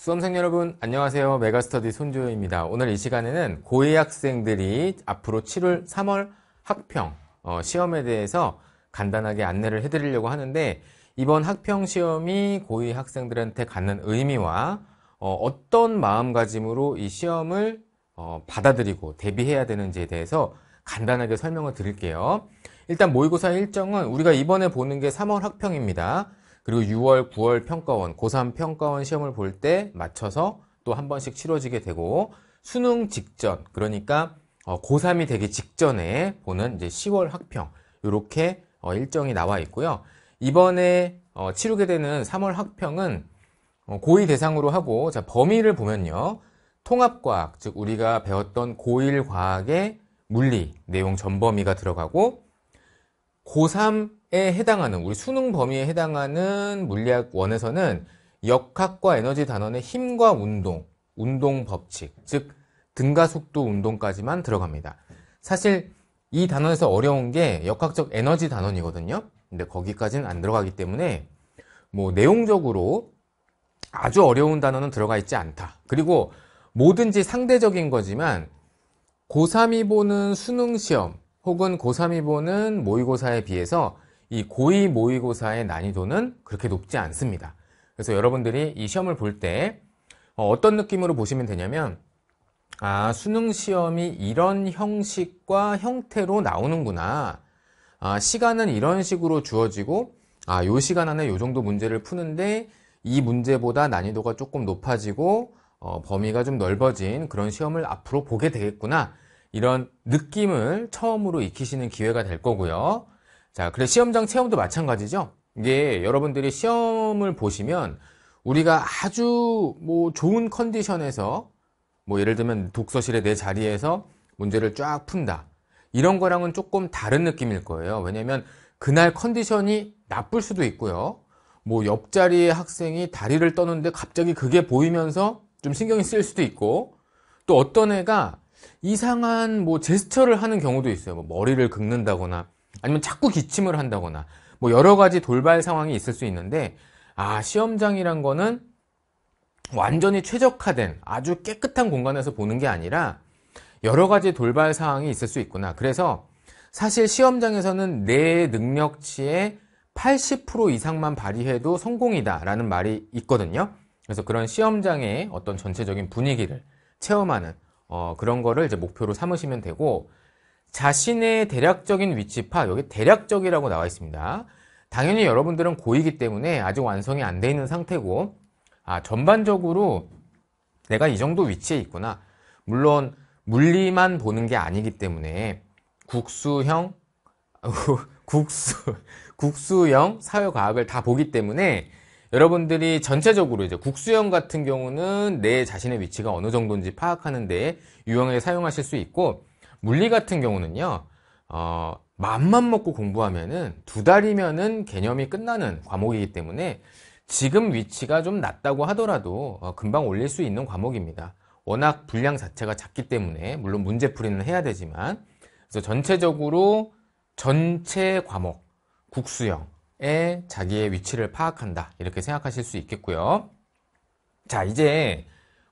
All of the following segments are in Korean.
수험생 여러분 안녕하세요 메가스터디 손주호입니다 오늘 이 시간에는 고위 학생들이 앞으로 7월 3월 학평 어, 시험에 대해서 간단하게 안내를 해드리려고 하는데 이번 학평 시험이 고위 학생들한테 갖는 의미와 어, 떤 마음가짐으로 이 시험을 어, 받아들이고 대비해야 되는지에 대해서 간단하게 설명을 드릴게요 일단 모의고사 일정은 우리가 이번에 보는 게 3월 학평입니다 그리고 6월, 9월 평가원, 고3 평가원 시험을 볼 때 맞춰서 또 한 번씩 치러지게 되고 수능 직전, 그러니까 어, 고3이 되기 직전에 보는 이제 10월 학평 이렇게 어, 일정이 나와 있고요. 이번에 어, 치르게 되는 3월 학평은 고2 대상으로 하고 자 범위를 보면요. 통합과학, 즉 우리가 배웠던 고1 과학의 물리, 내용 전범위가 들어가고 고3에 해당하는 우리 수능 범위에 해당하는 물리학원에서는 역학과 에너지 단원의 힘과 운동, 운동 법칙, 즉 등가 속도 운동까지만 들어갑니다. 사실 이 단원에서 어려운 게 역학적 에너지 단원이거든요. 근데 거기까지는 안 들어가기 때문에 뭐 내용적으로 아주 어려운 단어는 들어가 있지 않다. 그리고 뭐든지 상대적인 거지만 고3이 보는 수능 시험, 혹은 고3 이보는 모의고사에 비해서 이 고2 모의고사의 난이도는 그렇게 높지 않습니다. 그래서 여러분들이 이 시험을 볼 때 어, 어떤 느낌으로 보시면 되냐면 아 수능 시험이 이런 형식과 형태로 나오는구나 아 시간은 이런 식으로 주어지고 아요 시간 안에 요 정도 문제를 푸는데 이 문제보다 난이도가 조금 높아지고 어, 범위가 좀 넓어진 그런 시험을 앞으로 보게 되겠구나 이런 느낌을 처음으로 익히시는 기회가 될 거고요. 자, 그래 시험장 체험도 마찬가지죠. 이게 여러분들이 시험을 보시면 우리가 아주 뭐 좋은 컨디션에서 뭐 예를 들면 독서실에내 자리에서 문제를 쫙 푼다. 이런 거랑은 조금 다른 느낌일 거예요. 왜냐면 그날 컨디션이 나쁠 수도 있고요. 뭐 옆자리의 학생이 다리를 떠는데 갑자기 그게 보이면서 좀 신경이 쓰일 수도 있고 또 어떤 애가 이상한 뭐 제스처를 하는 경우도 있어요. 뭐 머리를 긁는다거나 아니면 자꾸 기침을 한다거나 뭐 여러 가지 돌발 상황이 있을 수 있는데 아 시험장이란 거는 완전히 최적화된 아주 깨끗한 공간에서 보는 게 아니라 여러 가지 돌발 상황이 있을 수 있구나. 그래서 사실 시험장에서는 내 능력치의 80% 이상만 발휘해도 성공이다라는 말이 있거든요. 그래서 그런 시험장의 어떤 전체적인 분위기를 체험하는 어, 그런 거를 이제 목표로 삼으시면 되고 자신의 대략적인 위치파 여기 대략적이라고 나와 있습니다. 당연히 여러분들은 고이기 때문에 아직 완성이 안 돼 있는 상태고 아 전반적으로 내가 이 정도 위치에 있구나. 물론 물리만 보는 게 아니기 때문에 국수형 국수 국수형 사회과학을 다 보기 때문에 여러분들이 전체적으로 이제 국수형 같은 경우는 내 자신의 위치가 어느 정도인지 파악하는 데 유용하게 사용하실 수 있고 물리 같은 경우는요 어, 맘만 먹고 공부하면은 두 달이면은 개념이 끝나는 과목이기 때문에 지금 위치가 좀 낮다고 하더라도 어, 금방 올릴 수 있는 과목입니다 워낙 분량 자체가 작기 때문에 물론 문제 풀이는 해야 되지만 그래서 전체적으로 전체 과목 국수형 에 자기의 위치를 파악한다. 이렇게 생각하실 수 있겠고요. 자, 이제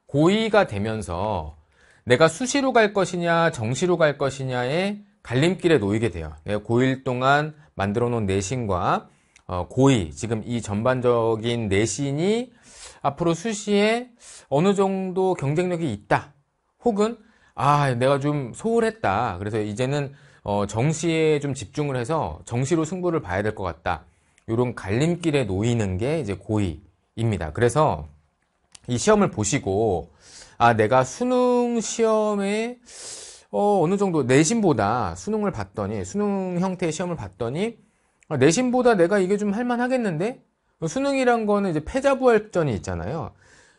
고의가 되면서 내가 수시로 갈 것이냐, 정시로 갈 것이냐의 갈림길에 놓이게 돼요. 예, 고일 동안 만들어 놓은 내신과 어, 고의 지금 이 전반적인 내신이 앞으로 수시에 어느 정도 경쟁력이 있다. 혹은, 아, 내가 좀 소홀했다. 그래서 이제는 어, 정시에 좀 집중을 해서 정시로 승부를 봐야 될 것 같다. 이런 갈림길에 놓이는 게 이제 고의입니다. 그래서 이 시험을 보시고 아 내가 수능 시험에 어, 어느 정도 내신보다 수능을 봤더니 수능 형태의 시험을 봤더니 아, 내신보다 내가 이게 좀 할만하겠는데 수능이란 거는 이제 패자부활전이 있잖아요.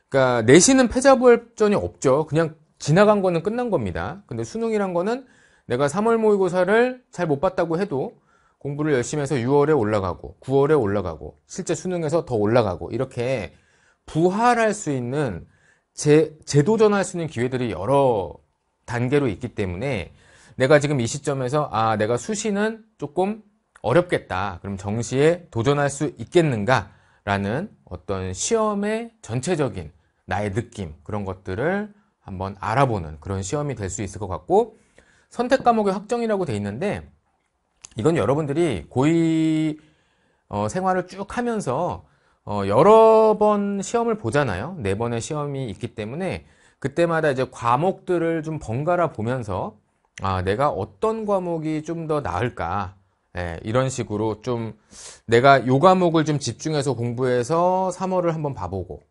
그러니까 내신은 패자부활전이 없죠. 그냥 지나간 거는 끝난 겁니다. 근데 수능이란 거는 내가 3월 모의고사를 잘 못 봤다고 해도 공부를 열심히 해서 6월에 올라가고 9월에 올라가고 실제 수능에서 더 올라가고 이렇게 부활할 수 있는 재, 재도전할 수 있는 기회들이 여러 단계로 있기 때문에 내가 지금 이 시점에서 아 내가 수시는 조금 어렵겠다 그럼 정시에 도전할 수 있겠는가 라는 어떤 시험의 전체적인 나의 느낌 그런 것들을 한번 알아보는 그런 시험이 될 수 있을 것 같고 선택 과목의 확정이라고 돼 있는데 이건 여러분들이 고위 어, 생활을 쭉 하면서 어, 여러 번 시험을 보잖아요. 네 번의 시험이 있기 때문에 그때마다 이제 과목들을 좀 번갈아 보면서 아, 내가 어떤 과목이 좀 더 나을까? 예, 이런 식으로 좀 내가 요 과목을 좀 집중해서 공부해서 3월을 한번 봐보고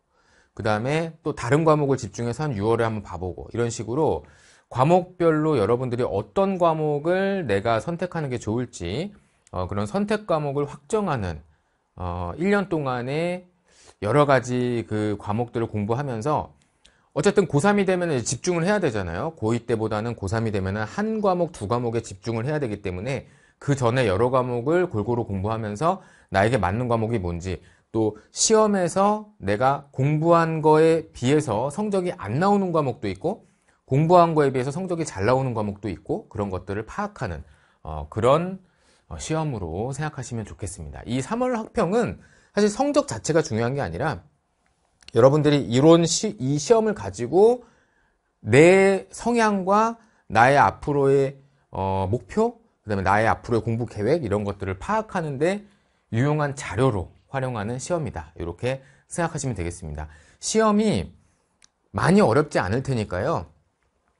그 다음에 또 다른 과목을 집중해서 한 6월에 한번 봐보고 이런 식으로 과목별로 여러분들이 어떤 과목을 내가 선택하는 게 좋을지 어, 그런 선택 과목을 확정하는 어, 1년 동안에 여러 가지 그 과목들을 공부하면서 어쨌든 고3이 되면 집중을 해야 되잖아요. 고2 때보다는 고3이 되면 한 과목, 두 과목에 집중을 해야 되기 때문에 그 전에 여러 과목을 골고루 공부하면서 나에게 맞는 과목이 뭔지 또 시험에서 내가 공부한 거에 비해서 성적이 안 나오는 과목도 있고 공부한 거에 비해서 성적이 잘 나오는 과목도 있고 그런 것들을 파악하는 어, 그런 어, 시험으로 생각하시면 좋겠습니다. 이 3월 학평은 사실 성적 자체가 중요한 게 아니라 여러분들이 이론 시, 이 시험을 가지고 내 성향과 나의 앞으로의 어, 목표, 그 다음에 나의 앞으로의 공부 계획 이런 것들을 파악하는데 유용한 자료로 활용하는 시험이다. 이렇게 생각하시면 되겠습니다. 시험이 많이 어렵지 않을 테니까요.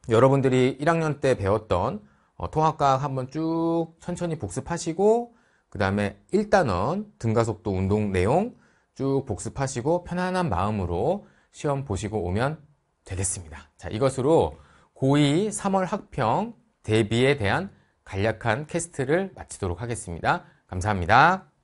여러분들이 1학년 때 배웠던 어, 통합과학 한번 쭉 천천히 복습하시고 그 다음에 1단원 등가속도 운동 내용 쭉 복습하시고 편안한 마음으로 시험 보시고 오면 되겠습니다. 자 이것으로 고2 3월 학평 대비에 대한 간략한 캐스트를 마치도록 하겠습니다. 감사합니다.